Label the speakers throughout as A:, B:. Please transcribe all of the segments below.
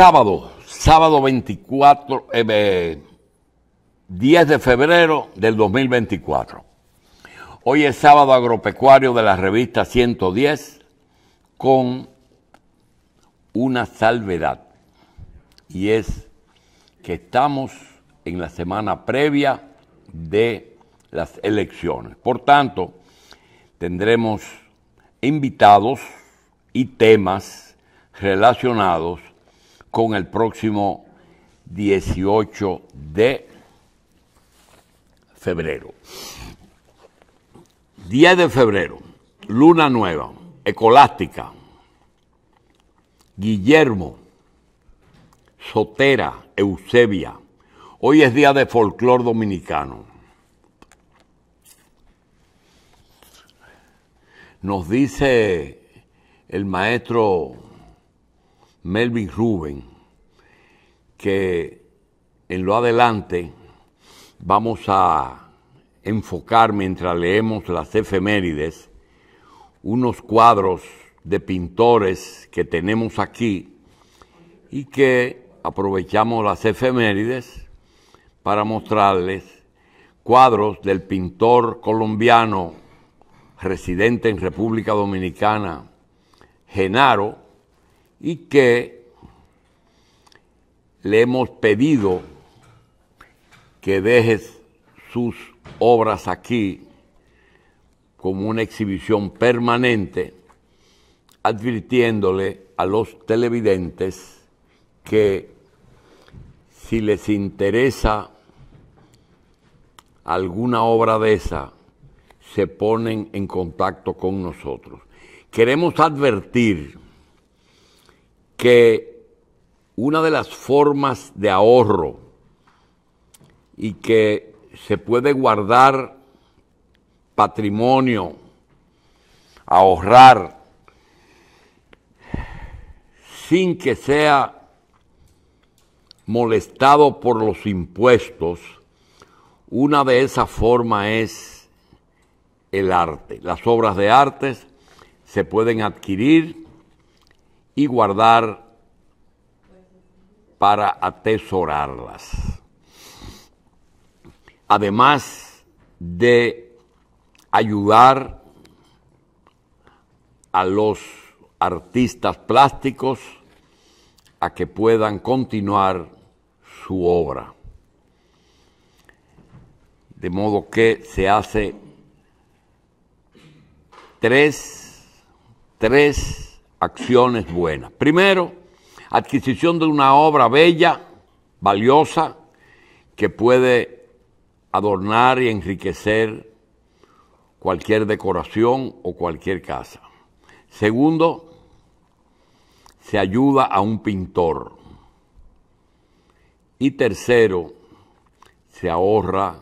A: Sábado, sábado 24, 10 eh, de febrero del 2024. Hoy es sábado agropecuario de la revista 110 con una salvedad y es que estamos en la semana previa de las elecciones. Por tanto, tendremos invitados y temas relacionados con el próximo 18 de febrero. 10 de febrero, luna nueva, ecolástica, Guillermo, Sotera, Eusebia. Hoy es día de folclor dominicano. Nos dice el maestro Melvin Rubén, que en lo adelante vamos a enfocar mientras leemos las efemérides unos cuadros de pintores que tenemos aquí y que aprovechamos las efemérides para mostrarles cuadros del pintor colombiano residente en República Dominicana, Genaro, y que le hemos pedido que dejes sus obras aquí como una exhibición permanente, advirtiéndole a los televidentes que si les interesa alguna obra de esa, se ponen en contacto con nosotros. Queremos advertir que una de las formas de ahorro y que se puede guardar patrimonio, ahorrar, sin que sea molestado por los impuestos, una de esas formas es el arte. Las obras de artes se pueden adquirir y guardar para atesorarlas. Además de ayudar a los artistas plásticos a que puedan continuar su obra. De modo que se hace tres, tres acciones buenas. Primero, adquisición de una obra bella, valiosa, que puede adornar y enriquecer cualquier decoración o cualquier casa. Segundo, se ayuda a un pintor. Y tercero, se ahorra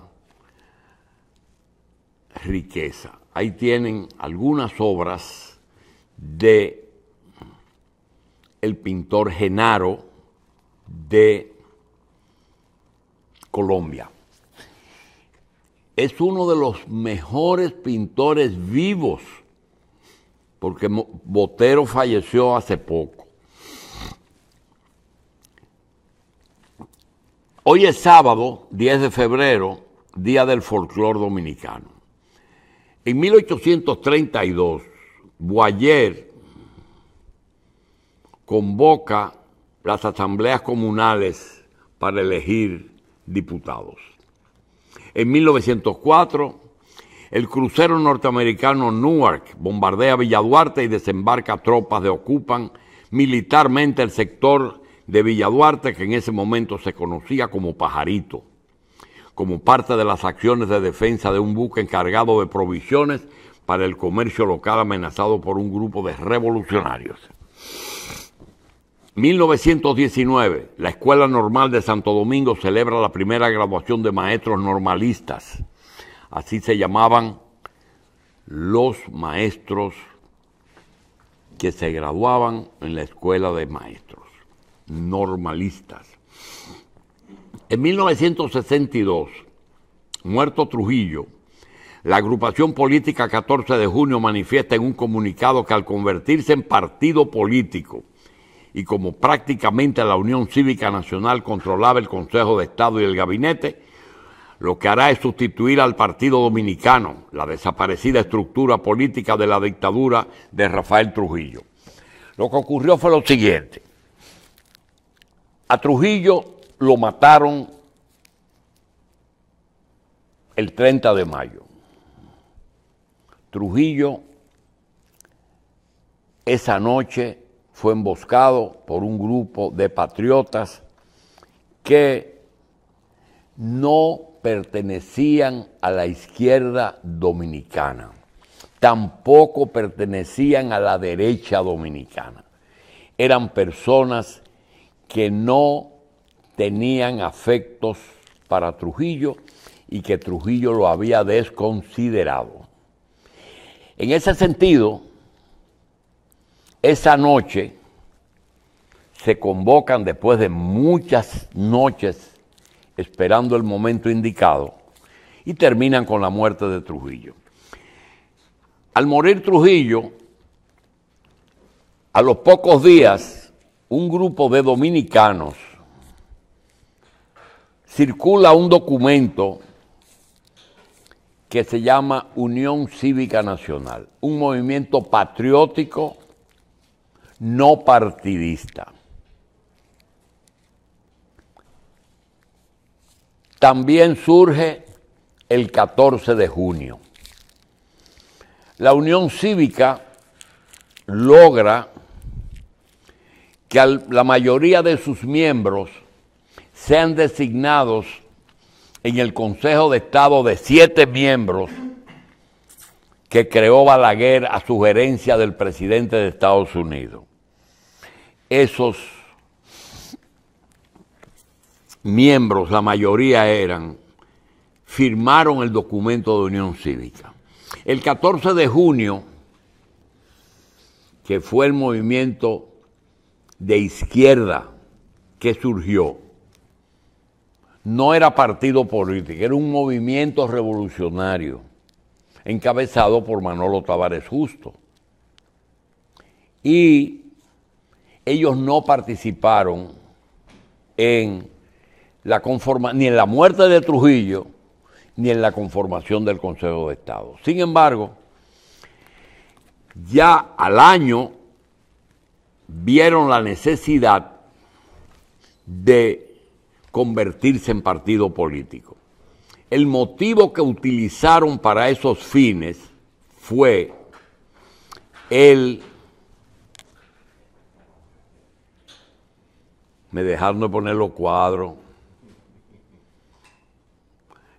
A: riqueza. Ahí tienen algunas obras de el pintor Genaro de Colombia. Es uno de los mejores pintores vivos, porque Botero falleció hace poco. Hoy es sábado, 10 de febrero, Día del Folclor Dominicano. En 1832, Boyer convoca las asambleas comunales para elegir diputados. En 1904, el crucero norteamericano Newark bombardea Villaduarte y desembarca tropas que ocupan militarmente el sector de Villaduarte que en ese momento se conocía como Pajarito, como parte de las acciones de defensa de un buque encargado de provisiones para el comercio local amenazado por un grupo de revolucionarios. 1919, la Escuela Normal de Santo Domingo celebra la primera graduación de maestros normalistas. Así se llamaban los maestros que se graduaban en la Escuela de Maestros, normalistas. En 1962, muerto Trujillo, la agrupación política 14 de junio manifiesta en un comunicado que al convertirse en partido político, y como prácticamente la Unión Cívica Nacional controlaba el Consejo de Estado y el Gabinete, lo que hará es sustituir al Partido Dominicano, la desaparecida estructura política de la dictadura de Rafael Trujillo. Lo que ocurrió fue lo siguiente. A Trujillo lo mataron el 30 de mayo. Trujillo esa noche fue emboscado por un grupo de patriotas que no pertenecían a la izquierda dominicana, tampoco pertenecían a la derecha dominicana. Eran personas que no tenían afectos para Trujillo y que Trujillo lo había desconsiderado. En ese sentido, esa noche se convocan después de muchas noches esperando el momento indicado y terminan con la muerte de Trujillo. Al morir Trujillo, a los pocos días, un grupo de dominicanos circula un documento que se llama Unión Cívica Nacional, un movimiento patriótico no partidista. También surge el 14 de junio. La Unión Cívica logra que la mayoría de sus miembros sean designados en el Consejo de Estado de siete miembros que creó Balaguer a sugerencia del presidente de Estados Unidos esos miembros, la mayoría eran, firmaron el documento de unión cívica. El 14 de junio, que fue el movimiento de izquierda que surgió, no era partido político, era un movimiento revolucionario encabezado por Manolo Tavares Justo. Y ellos no participaron en la conforma, ni en la muerte de Trujillo, ni en la conformación del Consejo de Estado. Sin embargo, ya al año vieron la necesidad de convertirse en partido político. El motivo que utilizaron para esos fines fue el Me dejaron de poner los cuadros.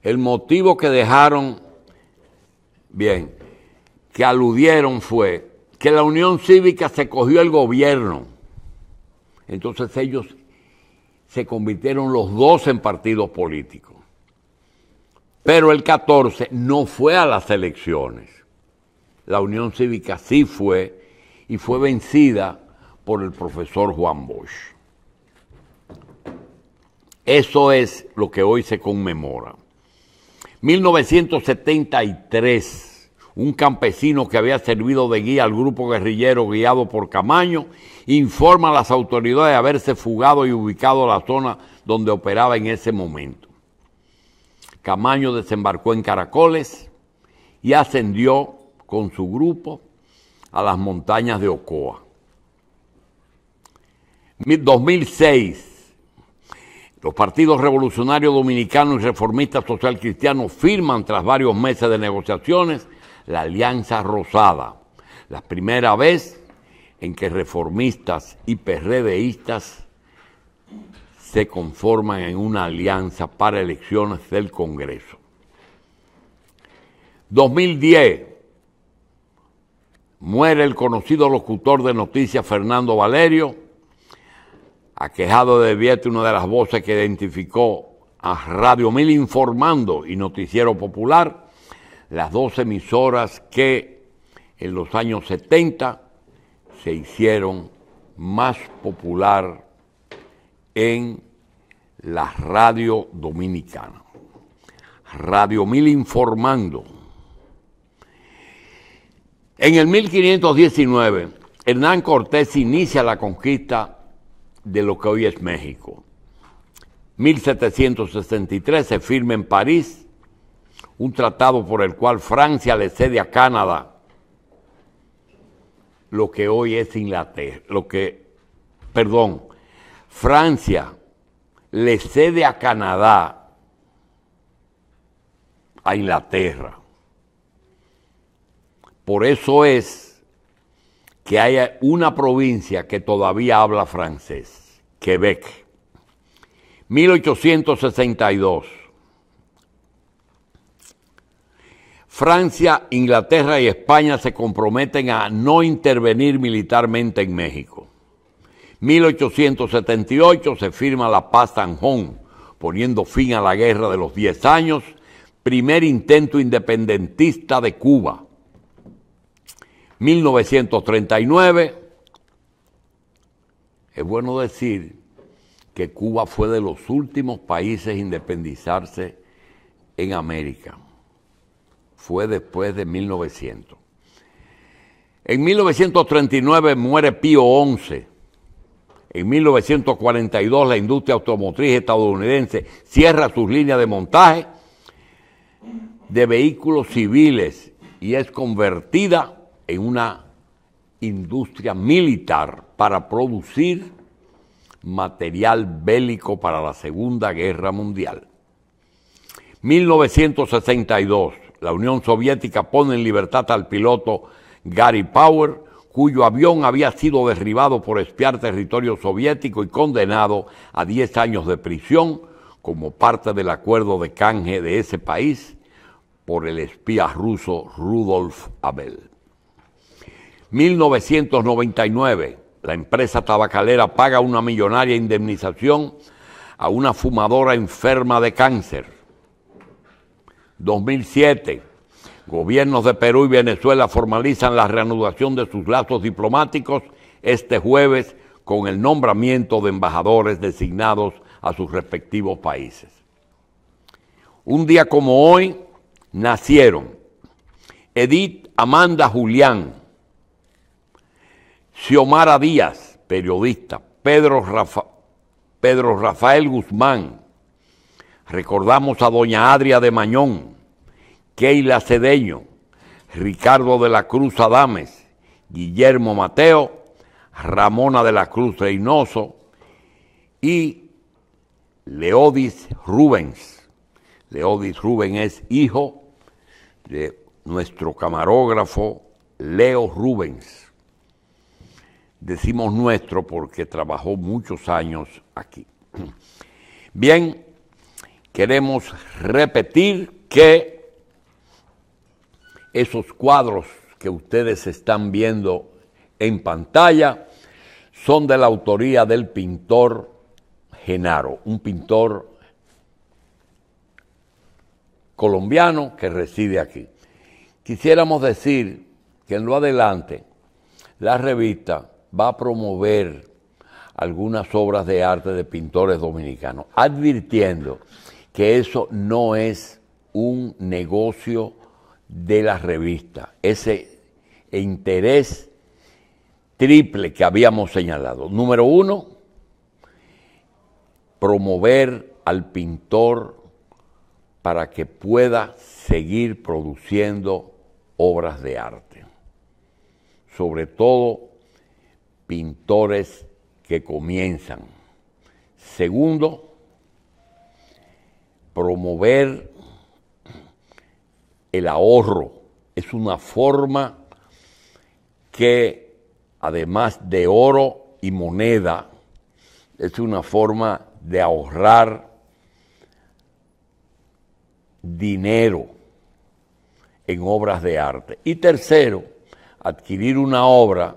A: El motivo que dejaron, bien, que aludieron fue que la Unión Cívica se cogió el gobierno. Entonces ellos se convirtieron los dos en partidos políticos. Pero el 14 no fue a las elecciones. La Unión Cívica sí fue y fue vencida por el profesor Juan Bosch. Eso es lo que hoy se conmemora. 1973, un campesino que había servido de guía al grupo guerrillero guiado por Camaño informa a las autoridades de haberse fugado y ubicado la zona donde operaba en ese momento. Camaño desembarcó en Caracoles y ascendió con su grupo a las montañas de Ocoa. 2006, los partidos revolucionarios dominicanos y reformistas social firman tras varios meses de negociaciones la Alianza Rosada, la primera vez en que reformistas y PRDistas se conforman en una alianza para elecciones del Congreso. 2010, muere el conocido locutor de noticias Fernando Valerio, Aquejado de viet, una de las voces que identificó a Radio Mil Informando y Noticiero Popular, las dos emisoras que en los años 70 se hicieron más popular en la radio dominicana. Radio Mil Informando. En el 1519, Hernán Cortés inicia la conquista de lo que hoy es México. 1763 se firma en París un tratado por el cual Francia le cede a Canadá lo que hoy es Inglaterra, lo que, perdón, Francia le cede a Canadá a Inglaterra. Por eso es que haya una provincia que todavía habla francés, Quebec. 1862. Francia, Inglaterra y España se comprometen a no intervenir militarmente en México. 1878 se firma la paz Sanjón, poniendo fin a la guerra de los 10 años, primer intento independentista de Cuba. 1939, es bueno decir que Cuba fue de los últimos países a independizarse en América. Fue después de 1900. En 1939 muere Pío XI. En 1942 la industria automotriz estadounidense cierra sus líneas de montaje de vehículos civiles y es convertida en una industria militar para producir material bélico para la Segunda Guerra Mundial. 1962, la Unión Soviética pone en libertad al piloto Gary Power, cuyo avión había sido derribado por espiar territorio soviético y condenado a 10 años de prisión como parte del acuerdo de canje de ese país por el espía ruso Rudolf Abel. 1999, la empresa tabacalera paga una millonaria indemnización a una fumadora enferma de cáncer. 2007, gobiernos de Perú y Venezuela formalizan la reanudación de sus lazos diplomáticos este jueves con el nombramiento de embajadores designados a sus respectivos países. Un día como hoy nacieron Edith Amanda Julián, Xiomara Díaz, periodista, Pedro, Pedro Rafael Guzmán, recordamos a doña Adria de Mañón, Keila Cedeño, Ricardo de la Cruz Adames, Guillermo Mateo, Ramona de la Cruz Reynoso y Leodis Rubens. Leodis Rubens es hijo de nuestro camarógrafo Leo Rubens decimos nuestro porque trabajó muchos años aquí. Bien, queremos repetir que esos cuadros que ustedes están viendo en pantalla son de la autoría del pintor Genaro, un pintor colombiano que reside aquí. Quisiéramos decir que en lo adelante la revista va a promover algunas obras de arte de pintores dominicanos, advirtiendo que eso no es un negocio de la revista, ese interés triple que habíamos señalado. Número uno, promover al pintor para que pueda seguir produciendo obras de arte, sobre todo pintores que comienzan. Segundo, promover el ahorro. Es una forma que, además de oro y moneda, es una forma de ahorrar dinero en obras de arte. Y tercero, adquirir una obra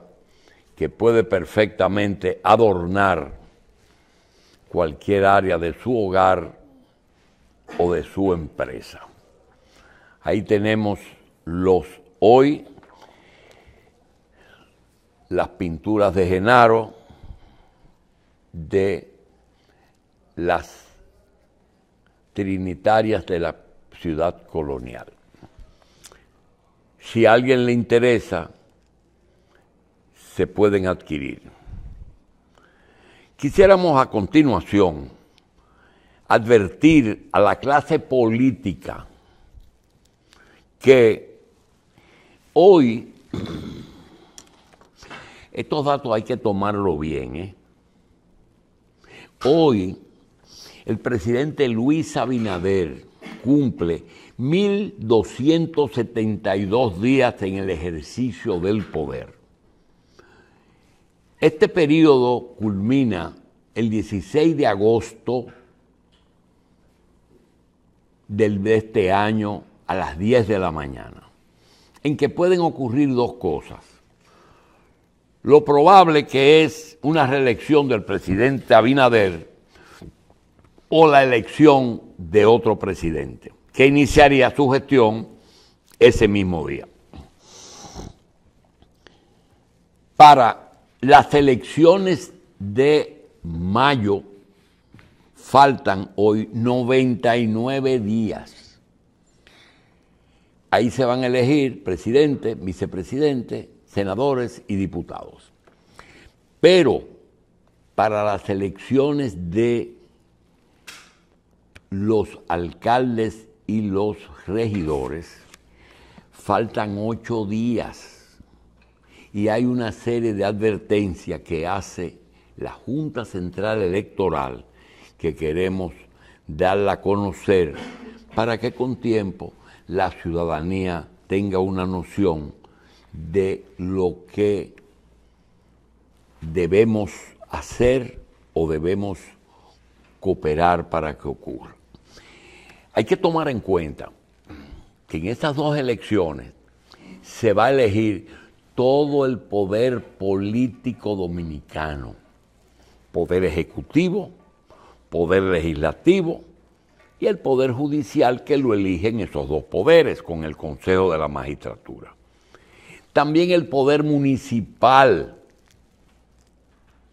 A: que puede perfectamente adornar cualquier área de su hogar o de su empresa. Ahí tenemos los hoy, las pinturas de Genaro, de las trinitarias de la ciudad colonial. Si a alguien le interesa, se pueden adquirir. Quisiéramos a continuación advertir a la clase política que hoy estos datos hay que tomarlo bien. ¿eh? Hoy el presidente Luis Abinader cumple 1.272 días en el ejercicio del poder. Este periodo culmina el 16 de agosto de este año a las 10 de la mañana, en que pueden ocurrir dos cosas. Lo probable que es una reelección del presidente Abinader o la elección de otro presidente, que iniciaría su gestión ese mismo día. Para las elecciones de mayo faltan hoy 99 días. Ahí se van a elegir presidente, vicepresidente, senadores y diputados. Pero para las elecciones de los alcaldes y los regidores faltan ocho días y hay una serie de advertencias que hace la Junta Central Electoral que queremos darla a conocer para que con tiempo la ciudadanía tenga una noción de lo que debemos hacer o debemos cooperar para que ocurra. Hay que tomar en cuenta que en estas dos elecciones se va a elegir todo el poder político dominicano, poder ejecutivo, poder legislativo y el poder judicial que lo eligen esos dos poderes con el Consejo de la Magistratura. También el poder municipal,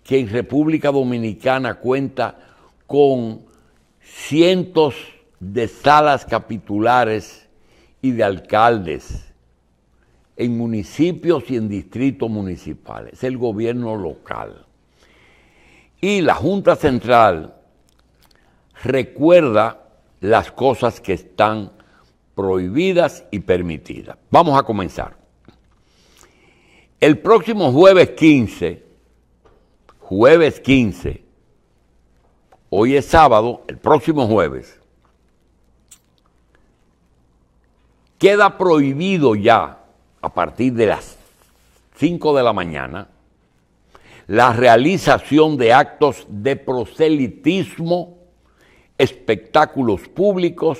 A: que en República Dominicana cuenta con cientos de salas capitulares y de alcaldes en municipios y en distritos municipales, el gobierno local. Y la Junta Central recuerda las cosas que están prohibidas y permitidas. Vamos a comenzar. El próximo jueves 15, jueves 15, hoy es sábado, el próximo jueves, queda prohibido ya a partir de las 5 de la mañana la realización de actos de proselitismo, espectáculos públicos,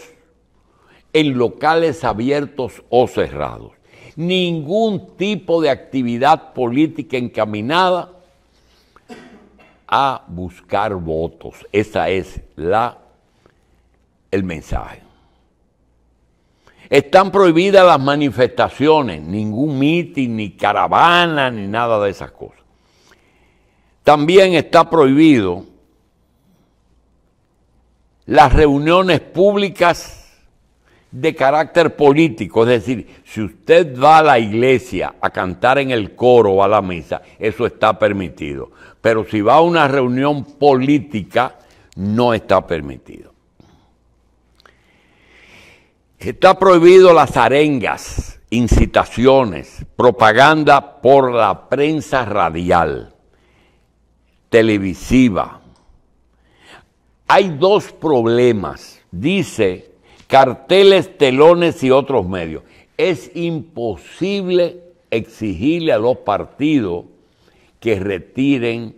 A: en locales abiertos o cerrados. Ningún tipo de actividad política encaminada a buscar votos. Ese es la, el mensaje. Están prohibidas las manifestaciones, ningún mitin, ni caravana, ni nada de esas cosas. También está prohibido las reuniones públicas de carácter político, es decir, si usted va a la iglesia a cantar en el coro o a la misa, eso está permitido, pero si va a una reunión política, no está permitido. Está prohibido las arengas, incitaciones, propaganda por la prensa radial, televisiva. Hay dos problemas, dice carteles, telones y otros medios. Es imposible exigirle a los partidos que retiren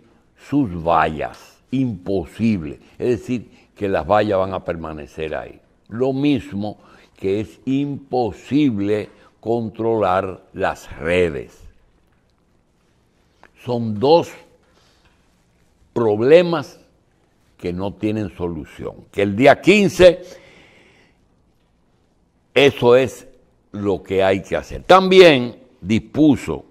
A: sus vallas. Imposible. Es decir, que las vallas van a permanecer ahí. Lo mismo que es imposible controlar las redes. Son dos problemas que no tienen solución. Que el día 15, eso es lo que hay que hacer. También dispuso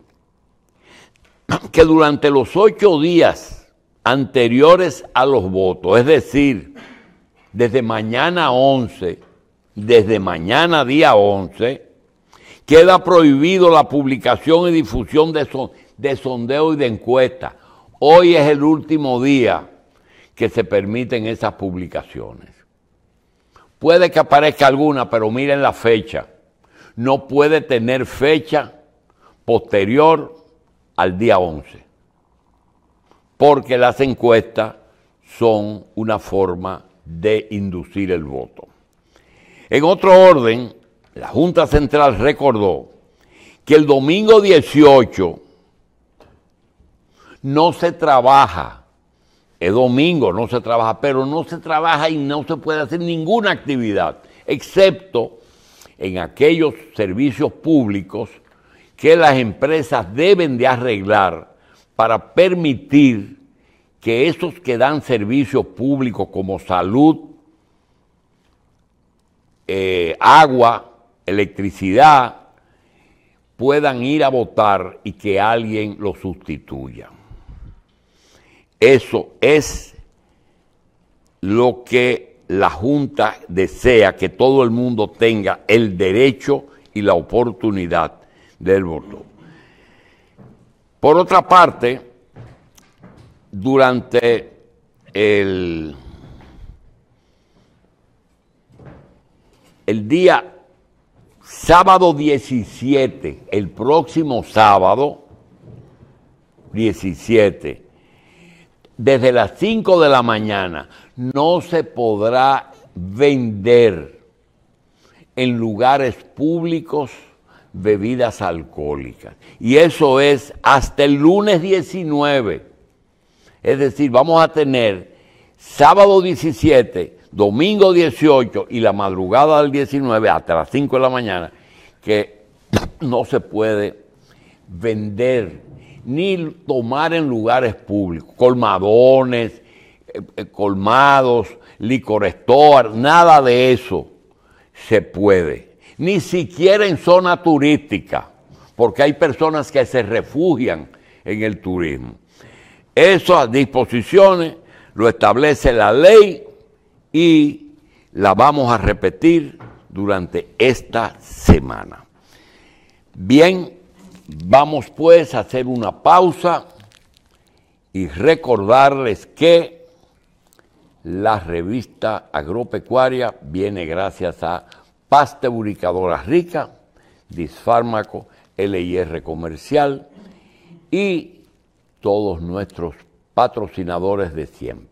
A: que durante los ocho días anteriores a los votos, es decir, desde mañana 11, desde mañana día 11, queda prohibido la publicación y difusión de, sondeos sondeo y de encuestas. Hoy es el último día que se permiten esas publicaciones. Puede que aparezca alguna, pero miren la fecha. No puede tener fecha posterior al día 11, porque las encuestas son una forma de inducir el voto. En otro orden, la Junta Central recordó que el domingo 18 no se trabaja, es domingo, no se trabaja, pero no se trabaja y no se puede hacer ninguna actividad, excepto en aquellos servicios públicos que las empresas deben de arreglar para permitir que esos que dan servicios públicos como salud, eh, agua, electricidad, puedan ir a votar y que alguien lo sustituya. Eso es lo que la Junta desea, que todo el mundo tenga el derecho y la oportunidad del voto. Por otra parte, durante el el día sábado 17, el próximo sábado 17, desde las 5 de la mañana, no se podrá vender en lugares públicos bebidas alcohólicas. Y eso es hasta el lunes 19. Es decir, vamos a tener sábado 17 domingo 18 y la madrugada del 19 hasta las 5 de la mañana, que no se puede vender ni tomar en lugares públicos, colmadones, eh, eh, colmados, licorestores, nada de eso se puede. Ni siquiera en zona turística, porque hay personas que se refugian en el turismo. Esas disposiciones lo establece la ley y la vamos a repetir durante esta semana. Bien, vamos pues a hacer una pausa y recordarles que la revista agropecuaria viene gracias a Pasteuricadoras Rica, Disfármaco, LIR Comercial y todos nuestros patrocinadores de siempre.